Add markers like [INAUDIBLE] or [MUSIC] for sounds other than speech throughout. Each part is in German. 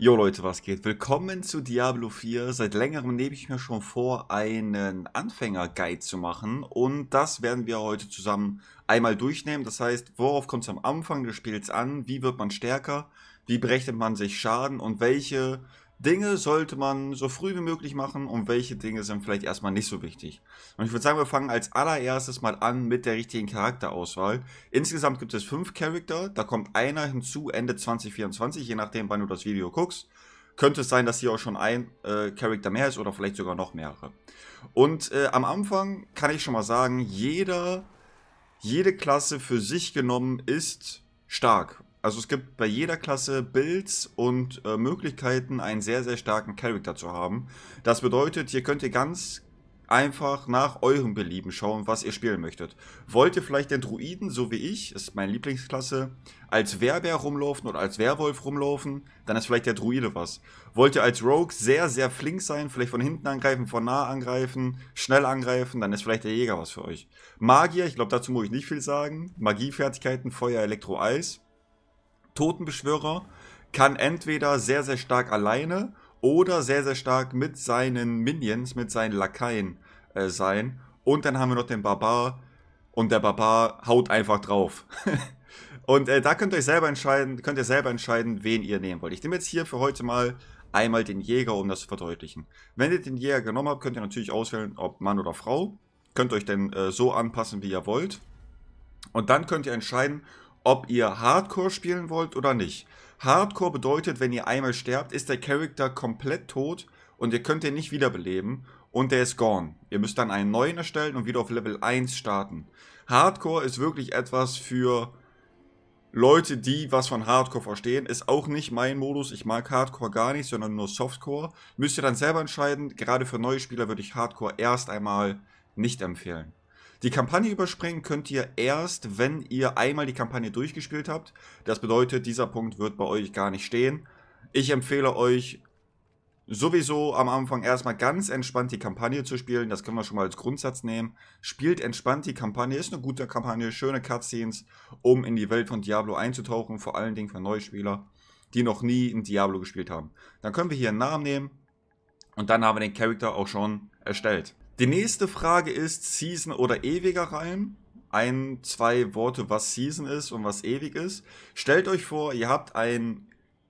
Jo Leute, was geht? Willkommen zu Diablo 4. Seit längerem nehme ich mir schon vor, einen Anfänger-Guide zu machen und das werden wir heute zusammen einmal durchnehmen. Das heißt, worauf kommt es am Anfang des Spiels an? Wie wird man stärker? Wie berechnet man sich Schaden und welche Dinge sollte man so früh wie möglich machen und welche Dinge sind vielleicht erstmal nicht so wichtig. Und ich würde sagen, wir fangen als allererstes mal an mit der richtigen Charakterauswahl. Insgesamt gibt es fünf Charakter, da kommt einer hinzu Ende 2024, je nachdem, wann du das Video guckst. Könnte es sein, dass hier auch schon ein äh, Charakter mehr ist oder vielleicht sogar noch mehrere. Und äh, am Anfang kann ich schon mal sagen, jeder, jede Klasse für sich genommen ist stark also es gibt bei jeder Klasse Builds und äh, Möglichkeiten, einen sehr, sehr starken Charakter zu haben. Das bedeutet, hier könnt ihr ganz einfach nach eurem Belieben schauen, was ihr spielen möchtet. Wollt ihr vielleicht den Druiden, so wie ich, ist meine Lieblingsklasse, als Werber rumlaufen oder als Werwolf rumlaufen, dann ist vielleicht der Druide was. Wollt ihr als Rogue sehr, sehr flink sein, vielleicht von hinten angreifen, von nah angreifen, schnell angreifen, dann ist vielleicht der Jäger was für euch. Magier, ich glaube, dazu muss ich nicht viel sagen. Magiefertigkeiten, Feuer, Elektro, Eis. Totenbeschwörer kann entweder sehr, sehr stark alleine oder sehr, sehr stark mit seinen Minions, mit seinen Lakaien äh, sein. Und dann haben wir noch den Barbar und der Barbar haut einfach drauf. [LAUGHS] und äh, da könnt ihr euch selber entscheiden, könnt ihr selber entscheiden, wen ihr nehmen wollt. Ich nehme jetzt hier für heute mal einmal den Jäger, um das zu verdeutlichen. Wenn ihr den Jäger genommen habt, könnt ihr natürlich auswählen, ob Mann oder Frau. Könnt euch dann äh, so anpassen, wie ihr wollt. Und dann könnt ihr entscheiden, ob ihr Hardcore spielen wollt oder nicht. Hardcore bedeutet, wenn ihr einmal sterbt, ist der Charakter komplett tot und ihr könnt ihn nicht wiederbeleben und der ist gone. Ihr müsst dann einen neuen erstellen und wieder auf Level 1 starten. Hardcore ist wirklich etwas für Leute, die was von Hardcore verstehen. Ist auch nicht mein Modus. Ich mag Hardcore gar nicht, sondern nur Softcore. Müsst ihr dann selber entscheiden. Gerade für neue Spieler würde ich Hardcore erst einmal nicht empfehlen. Die Kampagne überspringen könnt ihr erst, wenn ihr einmal die Kampagne durchgespielt habt. Das bedeutet, dieser Punkt wird bei euch gar nicht stehen. Ich empfehle euch sowieso am Anfang erstmal ganz entspannt die Kampagne zu spielen. Das können wir schon mal als Grundsatz nehmen. Spielt entspannt die Kampagne, ist eine gute Kampagne, schöne Cutscenes, um in die Welt von Diablo einzutauchen, vor allen Dingen für Neuspieler, die noch nie in Diablo gespielt haben. Dann können wir hier einen Namen nehmen und dann haben wir den Charakter auch schon erstellt. Die nächste Frage ist Season oder ewiger Reim. Ein, zwei Worte, was Season ist und was ewig ist. Stellt euch vor, ihr habt einen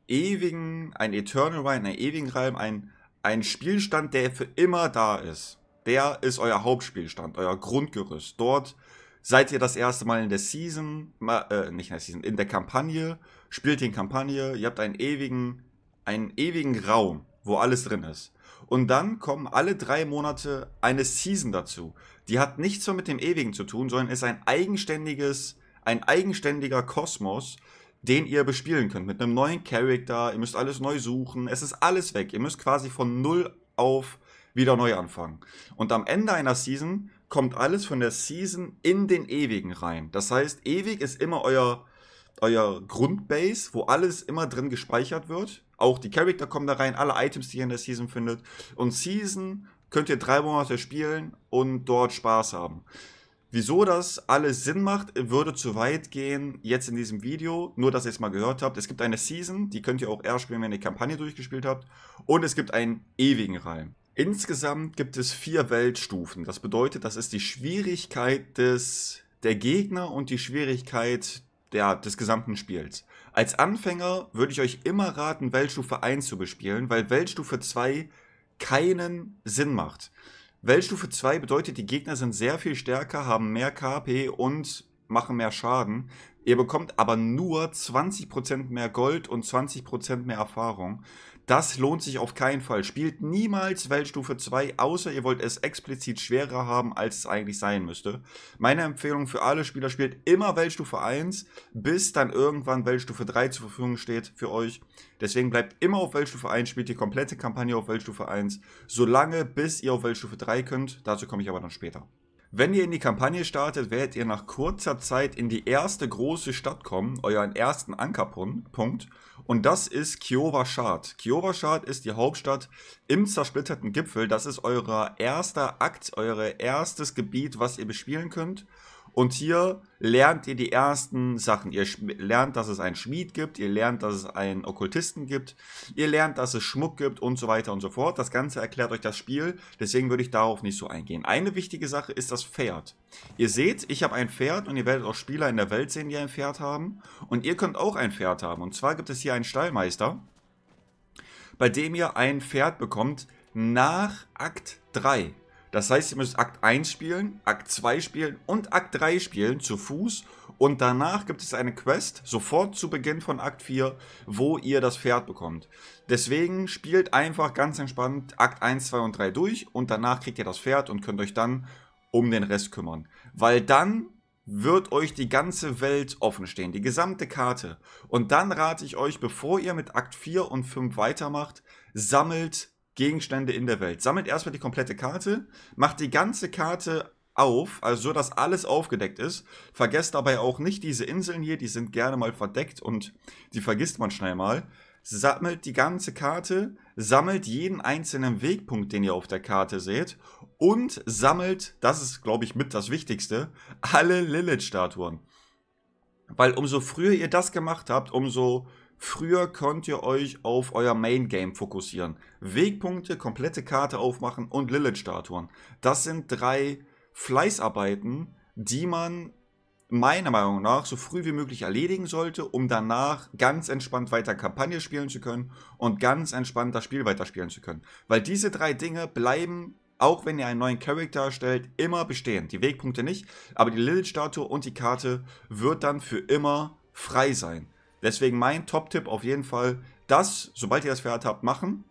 ewigen, einen Eternal Reim, einen ewigen Reim, einen, einen Spielstand, der für immer da ist. Der ist euer Hauptspielstand, euer Grundgerüst. Dort seid ihr das erste Mal in der Season, äh, nicht in der Season, in der Kampagne, spielt die Kampagne, ihr habt einen ewigen, einen ewigen Raum, wo alles drin ist. Und dann kommen alle drei Monate eine Season dazu. Die hat nichts mehr mit dem Ewigen zu tun, sondern ist ein eigenständiges, ein eigenständiger Kosmos, den ihr bespielen könnt. Mit einem neuen Charakter, ihr müsst alles neu suchen, es ist alles weg. Ihr müsst quasi von null auf wieder neu anfangen. Und am Ende einer Season kommt alles von der Season in den Ewigen rein. Das heißt, ewig ist immer euer euer Grundbase, wo alles immer drin gespeichert wird. Auch die Charakter kommen da rein, alle Items, die ihr in der Season findet. Und Season könnt ihr drei Monate spielen und dort Spaß haben. Wieso das alles Sinn macht, würde zu weit gehen jetzt in diesem Video. Nur, dass ihr es mal gehört habt. Es gibt eine Season, die könnt ihr auch erst spielen, wenn ihr die Kampagne durchgespielt habt. Und es gibt einen ewigen Reim. Insgesamt gibt es vier Weltstufen. Das bedeutet, das ist die Schwierigkeit des, der Gegner und die Schwierigkeit der, des gesamten Spiels. Als Anfänger würde ich euch immer raten, Weltstufe 1 zu bespielen, weil Weltstufe 2 keinen Sinn macht. Weltstufe 2 bedeutet, die Gegner sind sehr viel stärker, haben mehr KP und machen mehr Schaden. Ihr bekommt aber nur 20% mehr Gold und 20% mehr Erfahrung. Das lohnt sich auf keinen Fall. Spielt niemals Weltstufe 2, außer ihr wollt es explizit schwerer haben, als es eigentlich sein müsste. Meine Empfehlung für alle Spieler, spielt immer Weltstufe 1, bis dann irgendwann Weltstufe 3 zur Verfügung steht für euch. Deswegen bleibt immer auf Weltstufe 1, spielt die komplette Kampagne auf Weltstufe 1, solange bis ihr auf Weltstufe 3 könnt. Dazu komme ich aber dann später. Wenn ihr in die Kampagne startet, werdet ihr nach kurzer Zeit in die erste große Stadt kommen, euren ersten Ankerpunkt. Und das ist Kiovashad. Kiovashad ist die Hauptstadt im zersplitterten Gipfel. Das ist euer erster Akt, euer erstes Gebiet, was ihr bespielen könnt. Und hier lernt ihr die ersten Sachen. Ihr lernt, dass es einen Schmied gibt, ihr lernt, dass es einen Okkultisten gibt, ihr lernt, dass es Schmuck gibt und so weiter und so fort. Das Ganze erklärt euch das Spiel, deswegen würde ich darauf nicht so eingehen. Eine wichtige Sache ist das Pferd. Ihr seht, ich habe ein Pferd und ihr werdet auch Spieler in der Welt sehen, die ein Pferd haben. Und ihr könnt auch ein Pferd haben. Und zwar gibt es hier einen Stallmeister, bei dem ihr ein Pferd bekommt nach Akt 3. Das heißt, ihr müsst Akt 1 spielen, Akt 2 spielen und Akt 3 spielen zu Fuß. Und danach gibt es eine Quest, sofort zu Beginn von Akt 4, wo ihr das Pferd bekommt. Deswegen spielt einfach ganz entspannt Akt 1, 2 und 3 durch und danach kriegt ihr das Pferd und könnt euch dann um den Rest kümmern. Weil dann wird euch die ganze Welt offen stehen, die gesamte Karte. Und dann rate ich euch, bevor ihr mit Akt 4 und 5 weitermacht, sammelt Gegenstände in der Welt. Sammelt erstmal die komplette Karte, macht die ganze Karte auf, also so, dass alles aufgedeckt ist. Vergesst dabei auch nicht diese Inseln hier, die sind gerne mal verdeckt und die vergisst man schnell mal. Sammelt die ganze Karte, sammelt jeden einzelnen Wegpunkt, den ihr auf der Karte seht und sammelt, das ist glaube ich mit das Wichtigste, alle Lilith-Statuen. Weil umso früher ihr das gemacht habt, umso Früher könnt ihr euch auf euer Main Game fokussieren. Wegpunkte, komplette Karte aufmachen und Lilith-Statuen. Das sind drei Fleißarbeiten, die man meiner Meinung nach so früh wie möglich erledigen sollte, um danach ganz entspannt weiter Kampagne spielen zu können und ganz entspannt das Spiel weiterspielen zu können. Weil diese drei Dinge bleiben, auch wenn ihr einen neuen Charakter erstellt, immer bestehen. Die Wegpunkte nicht, aber die Lilith-Statue und die Karte wird dann für immer frei sein. Deswegen mein Top-Tipp auf jeden Fall, das, sobald ihr das Pferd habt, machen.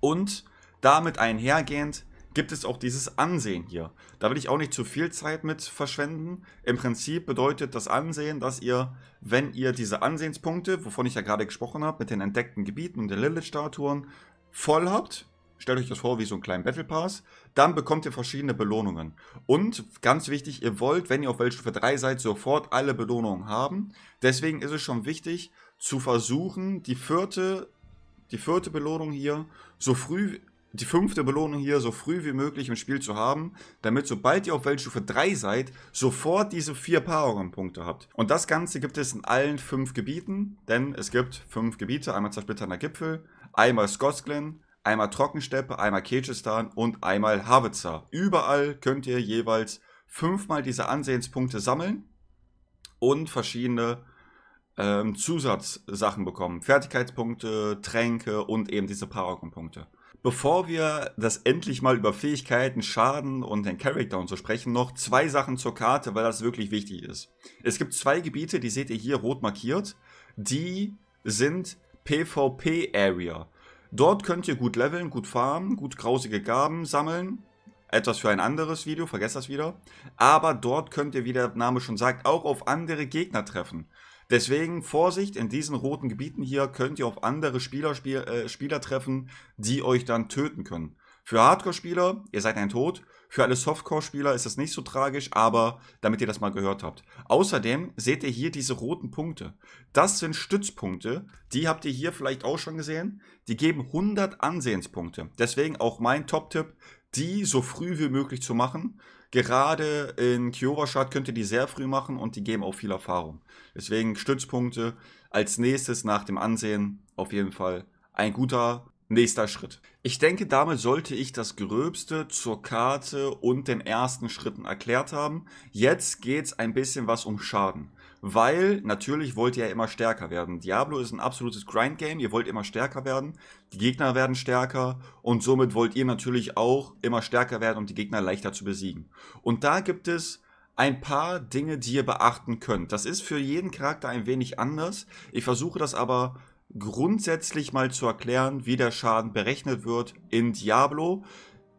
Und damit einhergehend gibt es auch dieses Ansehen hier. Da will ich auch nicht zu viel Zeit mit verschwenden. Im Prinzip bedeutet das Ansehen, dass ihr, wenn ihr diese Ansehenspunkte, wovon ich ja gerade gesprochen habe, mit den entdeckten Gebieten und den Lilith-Statuen voll habt, Stellt euch das vor wie so einen kleinen Battle Pass. Dann bekommt ihr verschiedene Belohnungen. Und ganz wichtig, ihr wollt, wenn ihr auf Weltstufe 3 seid, sofort alle Belohnungen haben. Deswegen ist es schon wichtig, zu versuchen, die vierte, die vierte Belohnung hier so früh, die fünfte Belohnung hier so früh wie möglich im Spiel zu haben, damit sobald ihr auf Weltstufe 3 seid, sofort diese vier Paarungen-Punkte habt. Und das Ganze gibt es in allen fünf Gebieten, denn es gibt fünf Gebiete, einmal zersplitternder Gipfel, einmal Scotland, einmal Trockensteppe, einmal Kirgisistan und einmal Havitsa. Überall könnt ihr jeweils fünfmal diese Ansehenspunkte sammeln und verschiedene ähm, Zusatzsachen bekommen. Fertigkeitspunkte, Tränke und eben diese Paragon-Punkte. Bevor wir das endlich mal über Fähigkeiten, Schaden und den Charakter und so sprechen, noch zwei Sachen zur Karte, weil das wirklich wichtig ist. Es gibt zwei Gebiete, die seht ihr hier rot markiert, die sind PvP-Area. Dort könnt ihr gut leveln, gut farmen, gut grausige Gaben sammeln. Etwas für ein anderes Video, vergesst das wieder. Aber dort könnt ihr, wie der Name schon sagt, auch auf andere Gegner treffen. Deswegen Vorsicht, in diesen roten Gebieten hier könnt ihr auf andere Spieler, Spiel, äh, Spieler treffen, die euch dann töten können. Für Hardcore-Spieler, ihr seid ein Tod. Für alle Softcore-Spieler ist das nicht so tragisch, aber damit ihr das mal gehört habt. Außerdem seht ihr hier diese roten Punkte. Das sind Stützpunkte. Die habt ihr hier vielleicht auch schon gesehen. Die geben 100 Ansehenspunkte. Deswegen auch mein Top-Tipp, die so früh wie möglich zu machen. Gerade in Kyoba-Shard könnt ihr die sehr früh machen und die geben auch viel Erfahrung. Deswegen Stützpunkte als nächstes nach dem Ansehen auf jeden Fall ein guter Nächster Schritt. Ich denke, damit sollte ich das Gröbste zur Karte und den ersten Schritten erklärt haben. Jetzt geht es ein bisschen was um Schaden. Weil natürlich wollt ihr ja immer stärker werden. Diablo ist ein absolutes Grind-Game, ihr wollt immer stärker werden, die Gegner werden stärker und somit wollt ihr natürlich auch immer stärker werden, um die Gegner leichter zu besiegen. Und da gibt es ein paar Dinge, die ihr beachten könnt. Das ist für jeden Charakter ein wenig anders. Ich versuche das aber grundsätzlich mal zu erklären, wie der Schaden berechnet wird in Diablo.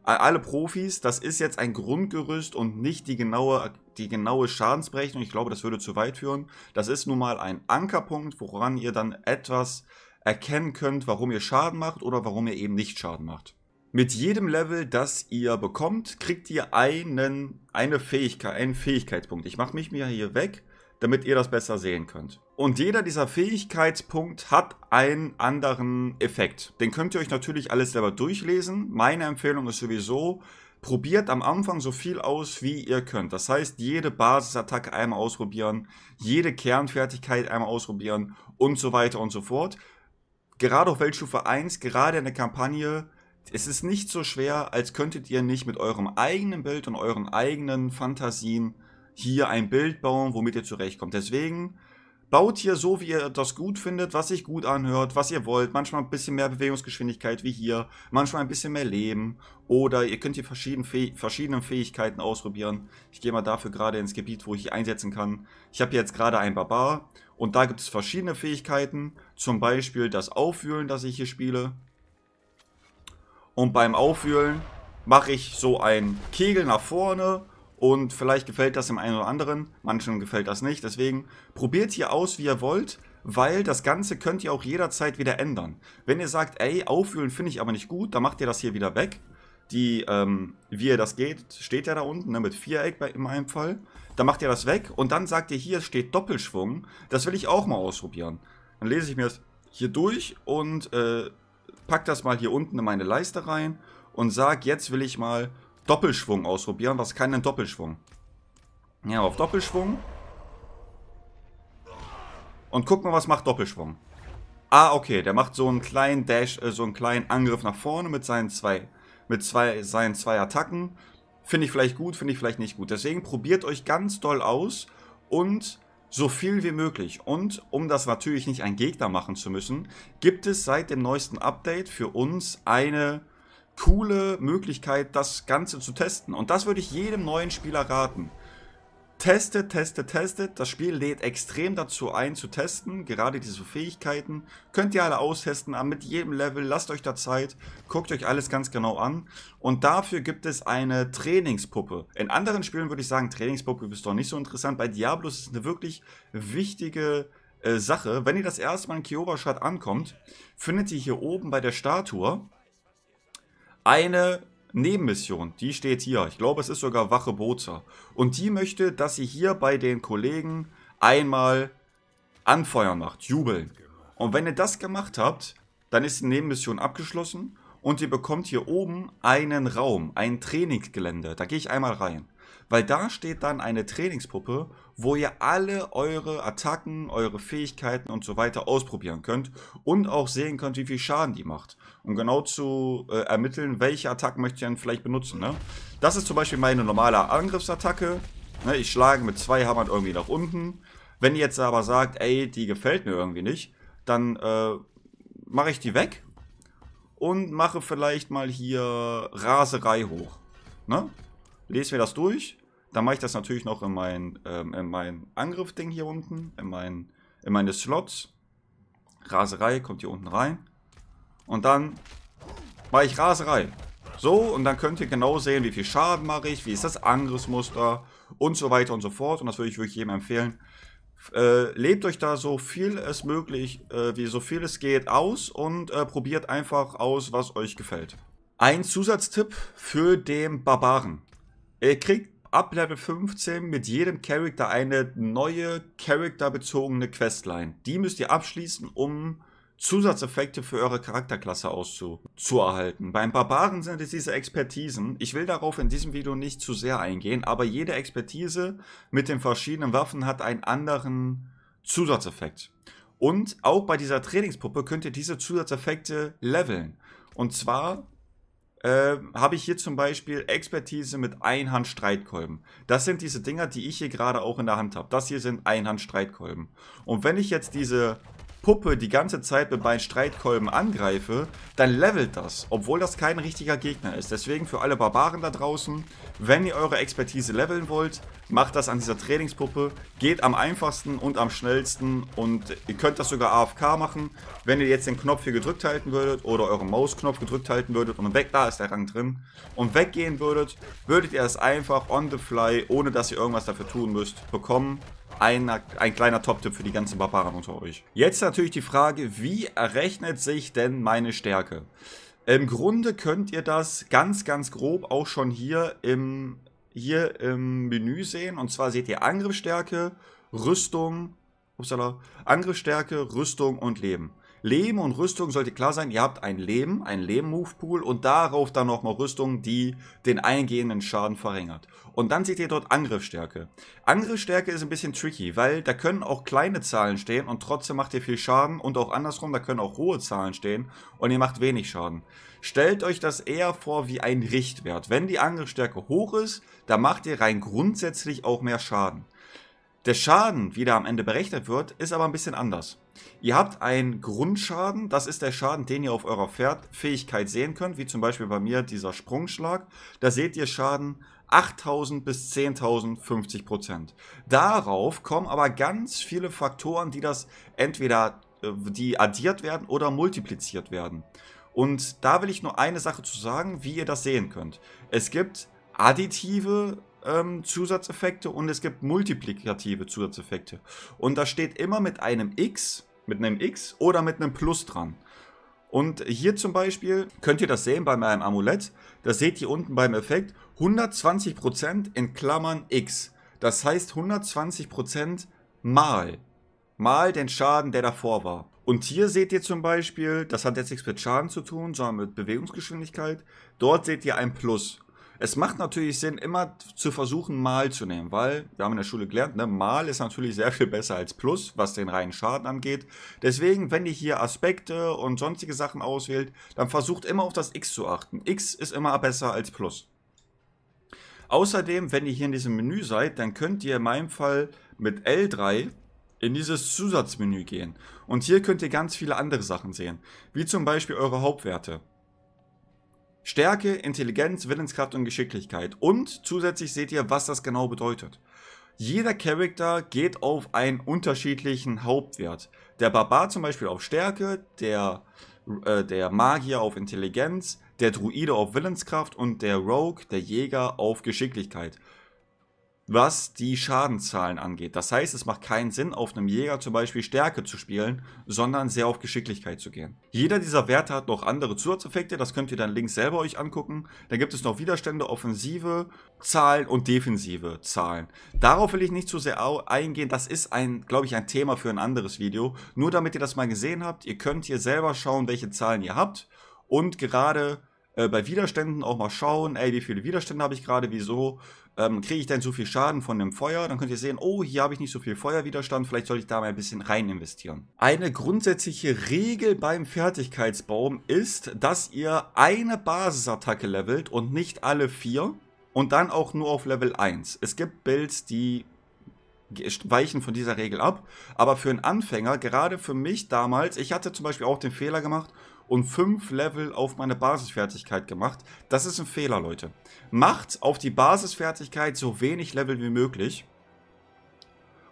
Alle Profis, das ist jetzt ein Grundgerüst und nicht die genaue, die genaue Schadensberechnung. Ich glaube, das würde zu weit führen. Das ist nun mal ein Ankerpunkt, woran ihr dann etwas erkennen könnt, warum ihr Schaden macht oder warum ihr eben nicht Schaden macht. Mit jedem Level, das ihr bekommt, kriegt ihr einen, eine Fähigkeit, einen Fähigkeitspunkt. Ich mache mich mir hier weg damit ihr das besser sehen könnt. Und jeder dieser Fähigkeitspunkt hat einen anderen Effekt. Den könnt ihr euch natürlich alles selber durchlesen. Meine Empfehlung ist sowieso, probiert am Anfang so viel aus, wie ihr könnt. Das heißt, jede Basisattacke einmal ausprobieren, jede Kernfertigkeit einmal ausprobieren und so weiter und so fort. Gerade auf Weltstufe 1, gerade in der Kampagne, es ist nicht so schwer, als könntet ihr nicht mit eurem eigenen Bild und euren eigenen Fantasien hier ein Bild bauen, womit ihr zurechtkommt. Deswegen baut hier so, wie ihr das gut findet, was sich gut anhört, was ihr wollt. Manchmal ein bisschen mehr Bewegungsgeschwindigkeit wie hier, manchmal ein bisschen mehr Leben. Oder ihr könnt hier verschiedenen, Fäh verschiedenen Fähigkeiten ausprobieren. Ich gehe mal dafür gerade ins Gebiet, wo ich einsetzen kann. Ich habe hier jetzt gerade einen Barbar und da gibt es verschiedene Fähigkeiten. Zum Beispiel das Aufwühlen, das ich hier spiele. Und beim Aufwühlen mache ich so einen Kegel nach vorne und vielleicht gefällt das dem einen oder anderen, manchen gefällt das nicht. Deswegen probiert hier aus, wie ihr wollt, weil das Ganze könnt ihr auch jederzeit wieder ändern. Wenn ihr sagt, ey, aufwühlen finde ich aber nicht gut, dann macht ihr das hier wieder weg. Die, ähm, wie ihr das geht, steht ja da unten, ne, mit Viereck bei, in meinem Fall. Dann macht ihr das weg und dann sagt ihr, hier steht Doppelschwung. Das will ich auch mal ausprobieren. Dann lese ich mir das hier durch und äh, pack das mal hier unten in meine Leiste rein und sage, jetzt will ich mal Doppelschwung ausprobieren. Was kann denn Doppelschwung? Ja, auf Doppelschwung. Und guck mal, was macht Doppelschwung. Ah, okay, der macht so einen kleinen Dash, äh, so einen kleinen Angriff nach vorne mit seinen zwei, mit zwei, seinen zwei Attacken. Finde ich vielleicht gut, finde ich vielleicht nicht gut. Deswegen probiert euch ganz doll aus und so viel wie möglich. Und um das natürlich nicht ein Gegner machen zu müssen, gibt es seit dem neuesten Update für uns eine coole Möglichkeit, das Ganze zu testen. Und das würde ich jedem neuen Spieler raten. Testet, testet, testet. Das Spiel lädt extrem dazu ein zu testen. Gerade diese Fähigkeiten. Könnt ihr alle austesten mit jedem Level. Lasst euch da Zeit. Guckt euch alles ganz genau an. Und dafür gibt es eine Trainingspuppe. In anderen Spielen würde ich sagen, Trainingspuppe ist doch nicht so interessant. Bei Diablos ist es eine wirklich wichtige äh, Sache. Wenn ihr das erste Mal in Kiowa-Stadt ankommt, findet ihr hier oben bei der Statue eine Nebenmission, die steht hier. Ich glaube, es ist sogar Wache Boza. Und die möchte, dass sie hier bei den Kollegen einmal anfeuern macht, jubeln. Und wenn ihr das gemacht habt, dann ist die Nebenmission abgeschlossen und ihr bekommt hier oben einen Raum, ein Trainingsgelände. Da gehe ich einmal rein. Weil da steht dann eine Trainingspuppe, wo ihr alle eure Attacken, eure Fähigkeiten und so weiter ausprobieren könnt und auch sehen könnt, wie viel Schaden die macht. Um genau zu äh, ermitteln, welche Attacken möchte ich dann vielleicht benutzen. Ne? Das ist zum Beispiel meine normale Angriffsattacke. Ne? Ich schlage mit zwei Hammern irgendwie nach unten. Wenn ihr jetzt aber sagt, ey, die gefällt mir irgendwie nicht, dann äh, mache ich die weg und mache vielleicht mal hier Raserei hoch. Ne? lese mir das durch. Dann mache ich das natürlich noch in mein, ähm, in mein Angriff-Ding hier unten, in, mein, in meine Slots. Raserei kommt hier unten rein. Und dann mache ich Raserei. So, und dann könnt ihr genau sehen, wie viel Schaden mache ich, wie ist das Angriffsmuster und so weiter und so fort. Und das würde ich wirklich jedem empfehlen. Äh, lebt euch da so viel es möglich, äh, wie so viel es geht, aus und äh, probiert einfach aus, was euch gefällt. Ein Zusatztipp für den Barbaren. Ihr kriegt ab Level 15 mit jedem Charakter eine neue charakterbezogene Questline. Die müsst ihr abschließen, um Zusatzeffekte für eure Charakterklasse auszuerhalten. Beim Barbaren sind es diese Expertisen. Ich will darauf in diesem Video nicht zu sehr eingehen, aber jede Expertise mit den verschiedenen Waffen hat einen anderen Zusatzeffekt. Und auch bei dieser Trainingspuppe könnt ihr diese Zusatzeffekte leveln. Und zwar ähm, habe ich hier zum Beispiel Expertise mit Einhandstreitkolben. Das sind diese Dinger, die ich hier gerade auch in der Hand habe. Das hier sind Einhandstreitkolben. Und wenn ich jetzt diese Puppe die ganze Zeit mit meinen Streitkolben angreife, dann levelt das, obwohl das kein richtiger Gegner ist. Deswegen für alle Barbaren da draußen, wenn ihr eure Expertise leveln wollt, macht das an dieser Trainingspuppe, geht am einfachsten und am schnellsten und ihr könnt das sogar AFK machen, wenn ihr jetzt den Knopf hier gedrückt halten würdet oder euren Mausknopf gedrückt halten würdet und weg, da ist der Rang drin, und weggehen würdet, würdet ihr das einfach on the fly, ohne dass ihr irgendwas dafür tun müsst, bekommen einer, ein kleiner Top-Tipp für die ganzen Barbaren unter euch. Jetzt natürlich die Frage, wie errechnet sich denn meine Stärke? Im Grunde könnt ihr das ganz, ganz grob auch schon hier im, hier im Menü sehen. Und zwar seht ihr Angriffsstärke, Rüstung, upsala, Angriffsstärke, Rüstung und Leben. Leben und Rüstung sollte klar sein, ihr habt ein Leben, ein Leben-Move-Pool und darauf dann nochmal Rüstung, die den eingehenden Schaden verringert. Und dann seht ihr dort Angriffsstärke. Angriffsstärke ist ein bisschen tricky, weil da können auch kleine Zahlen stehen und trotzdem macht ihr viel Schaden und auch andersrum, da können auch hohe Zahlen stehen und ihr macht wenig Schaden. Stellt euch das eher vor wie ein Richtwert. Wenn die Angriffsstärke hoch ist, dann macht ihr rein grundsätzlich auch mehr Schaden. Der Schaden, wie der am Ende berechnet wird, ist aber ein bisschen anders. Ihr habt einen Grundschaden, das ist der Schaden, den ihr auf eurer Fähigkeit sehen könnt, wie zum Beispiel bei mir dieser Sprungschlag. Da seht ihr Schaden 8000 bis 10.050 Prozent. Darauf kommen aber ganz viele Faktoren, die das entweder äh, die addiert werden oder multipliziert werden. Und da will ich nur eine Sache zu sagen, wie ihr das sehen könnt. Es gibt additive ähm, Zusatzeffekte und es gibt multiplikative Zusatzeffekte. Und da steht immer mit einem X mit einem X oder mit einem Plus dran. Und hier zum Beispiel könnt ihr das sehen bei meinem Amulett. Das seht ihr unten beim Effekt 120% in Klammern X. Das heißt 120% mal. Mal den Schaden, der davor war. Und hier seht ihr zum Beispiel, das hat jetzt nichts mit Schaden zu tun, sondern mit Bewegungsgeschwindigkeit. Dort seht ihr ein Plus. Es macht natürlich Sinn, immer zu versuchen, mal zu nehmen, weil wir haben in der Schule gelernt, ne, mal ist natürlich sehr viel besser als plus, was den reinen Schaden angeht. Deswegen, wenn ihr hier Aspekte und sonstige Sachen auswählt, dann versucht immer auf das x zu achten. x ist immer besser als plus. Außerdem, wenn ihr hier in diesem Menü seid, dann könnt ihr in meinem Fall mit L3 in dieses Zusatzmenü gehen. Und hier könnt ihr ganz viele andere Sachen sehen, wie zum Beispiel eure Hauptwerte. Stärke, Intelligenz, Willenskraft und Geschicklichkeit. Und zusätzlich seht ihr, was das genau bedeutet. Jeder Charakter geht auf einen unterschiedlichen Hauptwert. Der Barbar zum Beispiel auf Stärke, der, äh, der Magier auf Intelligenz, der Druide auf Willenskraft und der Rogue, der Jäger auf Geschicklichkeit was die Schadenzahlen angeht. Das heißt, es macht keinen Sinn, auf einem Jäger zum Beispiel Stärke zu spielen, sondern sehr auf Geschicklichkeit zu gehen. Jeder dieser Werte hat noch andere Zusatzeffekte, das könnt ihr dann links selber euch angucken. Da gibt es noch Widerstände, offensive Zahlen und defensive Zahlen. Darauf will ich nicht zu sehr eingehen, das ist ein, glaube ich, ein Thema für ein anderes Video. Nur damit ihr das mal gesehen habt, ihr könnt hier selber schauen, welche Zahlen ihr habt und gerade äh, bei Widerständen auch mal schauen, ey, wie viele Widerstände habe ich gerade, wieso ähm, kriege ich denn so viel Schaden von dem Feuer? Dann könnt ihr sehen, oh, hier habe ich nicht so viel Feuerwiderstand, vielleicht sollte ich da mal ein bisschen rein investieren. Eine grundsätzliche Regel beim Fertigkeitsbaum ist, dass ihr eine Basisattacke levelt und nicht alle vier und dann auch nur auf Level 1. Es gibt Builds, die weichen von dieser Regel ab. Aber für einen Anfänger, gerade für mich damals, ich hatte zum Beispiel auch den Fehler gemacht und fünf Level auf meine Basisfertigkeit gemacht. Das ist ein Fehler, Leute. Macht auf die Basisfertigkeit so wenig Level wie möglich,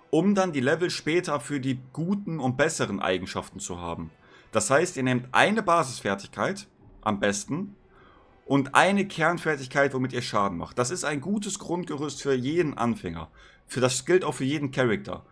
um dann die Level später für die guten und besseren Eigenschaften zu haben. Das heißt, ihr nehmt eine Basisfertigkeit, am besten, und eine Kernfertigkeit, womit ihr Schaden macht. Das ist ein gutes Grundgerüst für jeden Anfänger. Für das gilt auch für jeden Charakter.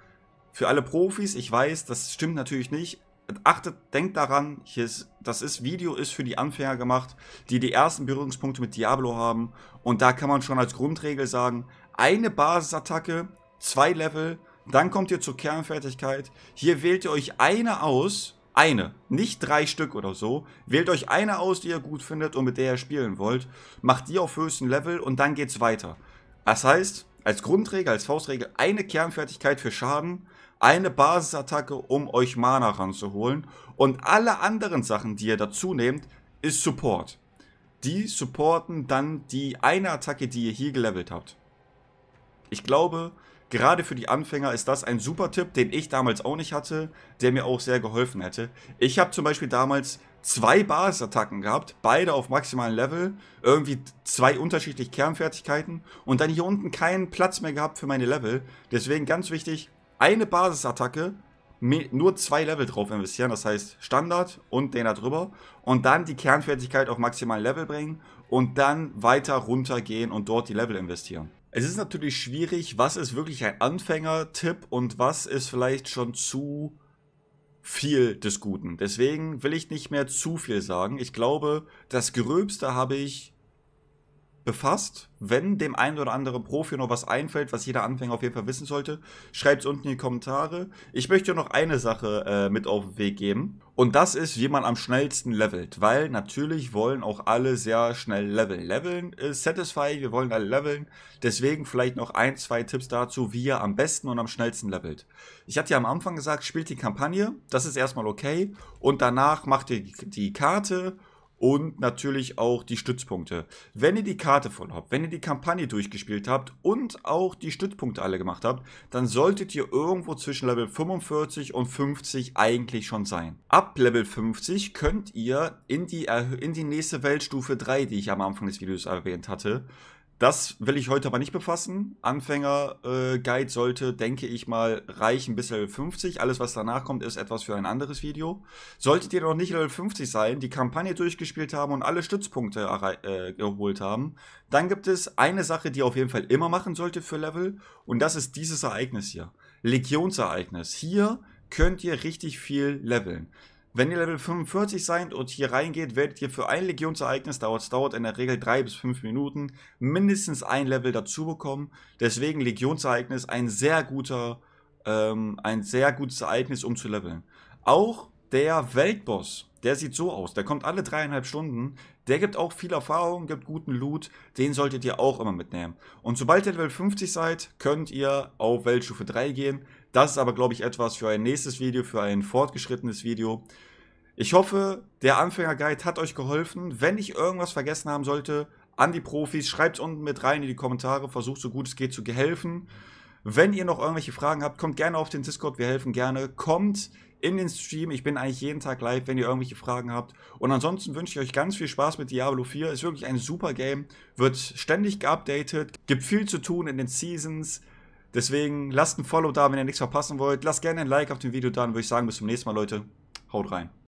Für alle Profis, ich weiß, das stimmt natürlich nicht. Achtet, denkt daran, hier ist, das ist, Video ist für die Anfänger gemacht, die die ersten Berührungspunkte mit Diablo haben. Und da kann man schon als Grundregel sagen, eine Basisattacke, zwei Level, dann kommt ihr zur Kernfertigkeit. Hier wählt ihr euch eine aus, eine, nicht drei Stück oder so. Wählt euch eine aus, die ihr gut findet und mit der ihr spielen wollt. Macht die auf höchsten Level und dann geht's weiter. Das heißt, als Grundregel, als Faustregel eine Kernfertigkeit für Schaden, eine Basisattacke, um euch Mana ranzuholen und alle anderen Sachen, die ihr dazu nehmt, ist Support. Die supporten dann die eine Attacke, die ihr hier gelevelt habt. Ich glaube, gerade für die Anfänger ist das ein super Tipp, den ich damals auch nicht hatte, der mir auch sehr geholfen hätte. Ich habe zum Beispiel damals zwei Basisattacken gehabt, beide auf maximalem Level, irgendwie zwei unterschiedliche Kernfertigkeiten und dann hier unten keinen Platz mehr gehabt für meine Level. Deswegen ganz wichtig, eine Basisattacke, nur zwei Level drauf investieren, das heißt Standard und den da drüber und dann die Kernfertigkeit auf maximalem Level bringen und dann weiter runtergehen und dort die Level investieren. Es ist natürlich schwierig, was ist wirklich ein Anfänger-Tipp und was ist vielleicht schon zu viel des Guten. Deswegen will ich nicht mehr zu viel sagen. Ich glaube, das Gröbste habe ich befasst. Wenn dem einen oder anderen Profi noch was einfällt, was jeder Anfänger auf jeden Fall wissen sollte, schreibt es unten in die Kommentare. Ich möchte noch eine Sache äh, mit auf den Weg geben. Und das ist, wie man am schnellsten levelt. Weil natürlich wollen auch alle sehr schnell leveln. Leveln ist satisfying, wir wollen alle leveln. Deswegen vielleicht noch ein, zwei Tipps dazu, wie ihr am besten und am schnellsten levelt. Ich hatte ja am Anfang gesagt, spielt die Kampagne. Das ist erstmal okay. Und danach macht ihr die Karte und natürlich auch die Stützpunkte. Wenn ihr die Karte voll habt, wenn ihr die Kampagne durchgespielt habt und auch die Stützpunkte alle gemacht habt, dann solltet ihr irgendwo zwischen Level 45 und 50 eigentlich schon sein. Ab Level 50 könnt ihr in die, in die nächste Weltstufe 3, die ich am Anfang des Videos erwähnt hatte, das will ich heute aber nicht befassen. Anfänger-Guide äh, sollte, denke ich mal, reichen bis Level 50. Alles, was danach kommt, ist etwas für ein anderes Video. Solltet ihr noch nicht Level 50 sein, die Kampagne durchgespielt haben und alle Stützpunkte äh, geholt haben, dann gibt es eine Sache, die ihr auf jeden Fall immer machen solltet für Level. Und das ist dieses Ereignis hier. Legionsereignis. Hier könnt ihr richtig viel leveln. Wenn ihr Level 45 seid und hier reingeht, werdet ihr für ein Legionsereignis, dauert, dauert in der Regel 3 bis 5 Minuten, mindestens ein Level dazu bekommen. Deswegen Legionsereignis ein sehr guter, ähm, ein sehr gutes Ereignis, um zu leveln. Auch der Weltboss, der sieht so aus, der kommt alle dreieinhalb Stunden, der gibt auch viel Erfahrung, gibt guten Loot, den solltet ihr auch immer mitnehmen. Und sobald ihr Level 50 seid, könnt ihr auf Weltstufe 3 gehen, das ist aber, glaube ich, etwas für ein nächstes Video, für ein fortgeschrittenes Video. Ich hoffe, der Anfängerguide hat euch geholfen. Wenn ich irgendwas vergessen haben sollte, an die Profis, schreibt es unten mit rein in die Kommentare, versucht so gut es geht zu helfen. Wenn ihr noch irgendwelche Fragen habt, kommt gerne auf den Discord, wir helfen gerne. Kommt in den Stream, ich bin eigentlich jeden Tag live, wenn ihr irgendwelche Fragen habt. Und ansonsten wünsche ich euch ganz viel Spaß mit Diablo 4, ist wirklich ein super Game, wird ständig geupdatet, gibt viel zu tun in den Seasons, Deswegen lasst ein Follow da, wenn ihr nichts verpassen wollt. Lasst gerne ein Like auf dem Video da. Dann würde ich sagen, bis zum nächsten Mal, Leute. Haut rein.